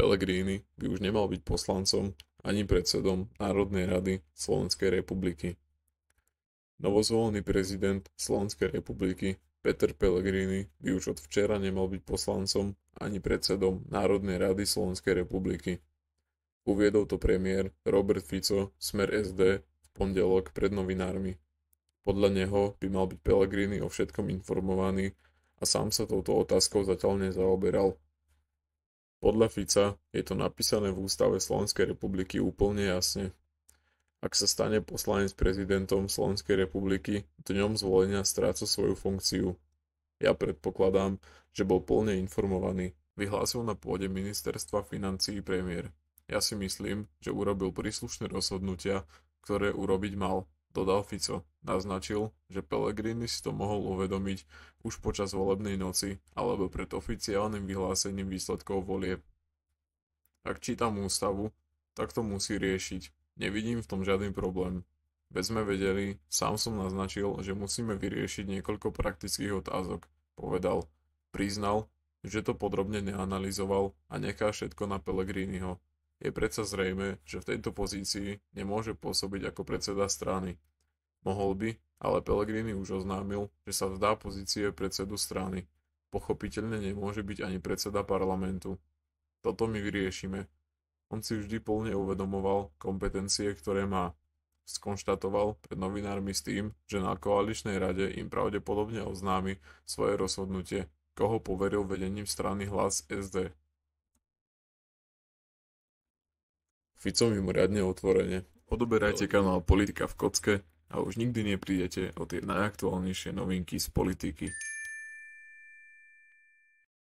Pellegrini by už nemal byť poslancom ani predsedom Národnej rady Slovenskej republiky. Novozvolený prezident Slovenskej republiky Peter Pellegrini by už od včera nemal byť poslancom ani predsedom Národnej rady Slovenskej republiky. Uviedol to premiér Robert Fico Smer SD v pondelok pred novinármi. Podľa neho by mal byť Pellegrini o všetkom informovaný a sám sa touto otázkou zatiaľ nezaoberal. Podľa Fica je to napísané v Ústave Slovenskej republiky úplne jasne. Ak sa stane poslanec prezidentom Slovenskej republiky, dňom zvolenia stráca svoju funkciu. Ja predpokladám, že bol plne informovaný, vyhlásil na pôde ministerstva financií premiér. Ja si myslím, že urobil príslušné rozhodnutia, ktoré urobiť mal. Dodal Fico, naznačil, že Pellegrini si to mohol uvedomiť už počas volebnej noci alebo pred oficiálnym vyhlásením výsledkov volieb. Ak čítam ústavu, tak to musí riešiť. Nevidím v tom žiadny problém. Veď sme vedeli, sám som naznačil, že musíme vyriešiť niekoľko praktických otázok, povedal. Priznal, že to podrobne neanalizoval a nechá všetko na Pellegriniho je predsa zrejme, že v tejto pozícii nemôže pôsobiť ako predseda strany. Mohol by, ale Pellegrini už oznámil, že sa vzdá pozície predsedu strany. Pochopiteľne nemôže byť ani predseda parlamentu. Toto my vyriešime. On si vždy plne uvedomoval kompetencie, ktoré má. Skonštatoval pred novinármi s tým, že na koaličnej rade im pravdepodobne oznámi svoje rozhodnutie, koho poveril vedením strany hlas SD Fico mimoriadne otvorene. Odoberajte kanál Politika v kocke a už nikdy neprídete o tie najaktuálnejšie novinky z politiky.